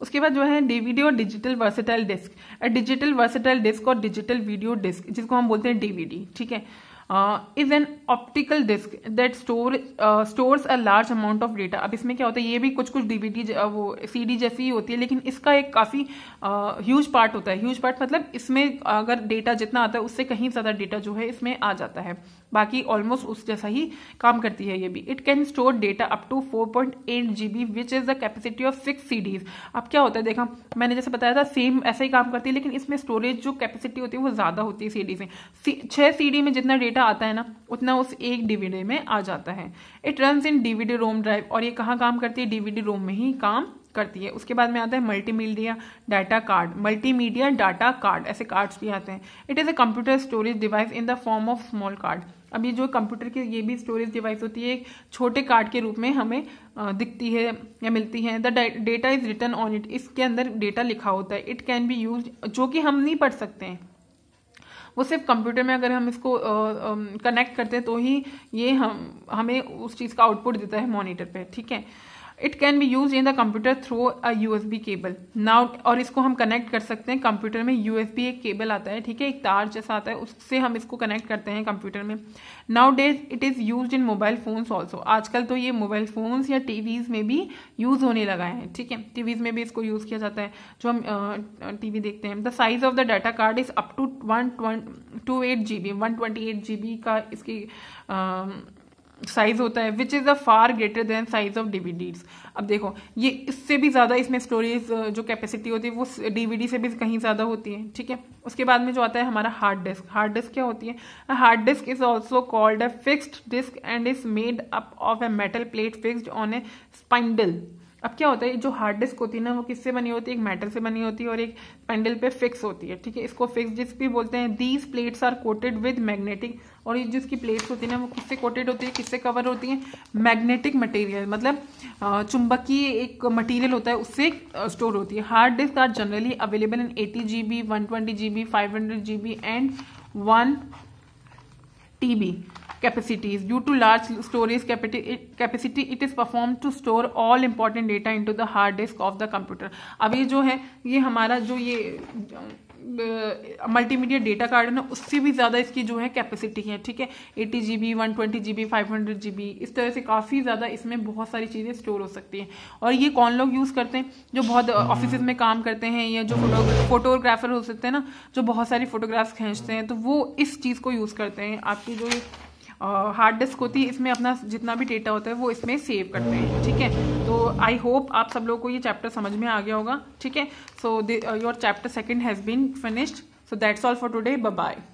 उसके बाद जो है डीवीडी और digital versatile disc digital versatile disc और डिजिटल वीडियो डिस्क जिसको हम बोलते हैं डीवीडी ठीक है uh, is an optical disk that store uh, stores a large amount of data अब इसमें क्या होता है ये भी कुछ कुछ डीबीटी वो डी जैसी ही होती है लेकिन इसका एक काफ़ी ह्यूज पार्ट होता है ह्यूज पार्ट मतलब इसमें अगर डेटा जितना आता है उससे कहीं ज़्यादा डेटा जो है इसमें आ जाता है बाकी ऑलमोस्ट उस जैसा ही काम करती है ये भी it can store data up to 4.8 point G B which is the capacity of six C Ds अब क्या होता है देखा मैंने जैसे बताया था सेम ऐसा ही काम करती है लेकिन इसमें स्टोरेज जो कैपेसिटी होती है वो ज़्यादा होती है सी डी से छह सी डी में जितना डेटा डेटा आता है ना उतना उस एक डीवीडी में आ जाता है it run in DVD ROM drive और ये कहाँ काम करती है डीवीडी रोम में ही काम करती है उसके बाद में आता है multimedia data card multimedia data card ऐसे कार्ड्स भी आते हैं it is a computer storage device in the form of small card अब ये जो कंप्यूटर की ये भी स्टोरेज डिवाइस होती है एक छोटे कार्ड के रूप में हमें दिखती है या मिलती है the data is written on it इसके अंदर डेटा लिखा होता है इट कैन बी यूज जो कि हम नहीं पढ़ सकते हैं वो सिर्फ कंप्यूटर में अगर हम इसको कनेक्ट करते हैं तो ही ये हम हमें उस चीज़ का आउटपुट देता है मॉनिटर पे ठीक है it can be use in the computer through a USB cable now और इसको हम कनेक्ट कर सकते हैं कंप्यूटर में यूएसबी एक केबल आता है ठीक है एक तार जैसा आता है उससे हम इसको कनेक्ट करते हैं कंप्यूटर में now days it is use in mobile phones also आजकल तो ये मोबाइल फ़ोन्स या टीवीज़ में भी यूज़ होने लगा है ठीक है टीवीज़ में भी इसको यूज़ किया जाता है जो हम टी वी देखते हैं the size of the data card is up to one two eight G B one twenty eight G B का इसकी uh, साइज़ होता है which is a far greater than size of DVDs अब देखो ये इससे भी ज़्यादा इसमें स्टोरेज जो कैपेसिटी होती है वो डीवीडी से भी कहीं ज़्यादा होती है ठीक है उसके बाद में जो आता है हमारा हार्ड डिस्क हार्ड डिस्क क्या होती है hard disk is also called a fixed disk and is made up of a metal plate fixed on a spindle अब क्या होता है जो हार्ड डिस्क होती है ना वो किससे बनी होती है एक मेटल से बनी होती है और एक पेंडल पे फिक्स होती है ठीक है इसको फिक्स डिस्क भी बोलते हैं these plates are coated with magnetic और ये जिसकी प्लेट्स होती है ना वो किससे कोटेड होती है किससे कवर होती है मैग्नेटिक मटेरियल मतलब चुंबकीय एक मटेरियल होता है उससे स्टोर होती है hard disk are generally available in eighty G B one twenty G B five hundred G B and one T capacities. Due to large storage capacity, it is performed to store all important data into the hard disk of the computer. अब ये जो है ये हमारा जो ये multimedia data card है ना उससे भी ज़्यादा इसकी जो है कैपेसिटी है ठीक है eighty G B one twenty G B five hundred G B इस तरह से काफ़ी ज़्यादा इसमें बहुत सारी चीज़ें स्टोर हो सकती हैं और ये कौन लोग यूज़ करते हैं जो बहुत ऑफिस में काम करते हैं या जो फोटोग्राफर हो सकते हैं ना जो बहुत सारी फोटोग्राफ्स खींचते हैं तो वो इस चीज़ को यूज़ करते हैं आपकी जो हार्ड डिस्क होती है इसमें अपना जितना भी डेटा होता है वो इसमें सेव करते हैं ठीक है तो आई होप आप सब लोगों को ये चैप्टर समझ में आ गया होगा ठीक है so your chapter second has been finished so that's all for today bye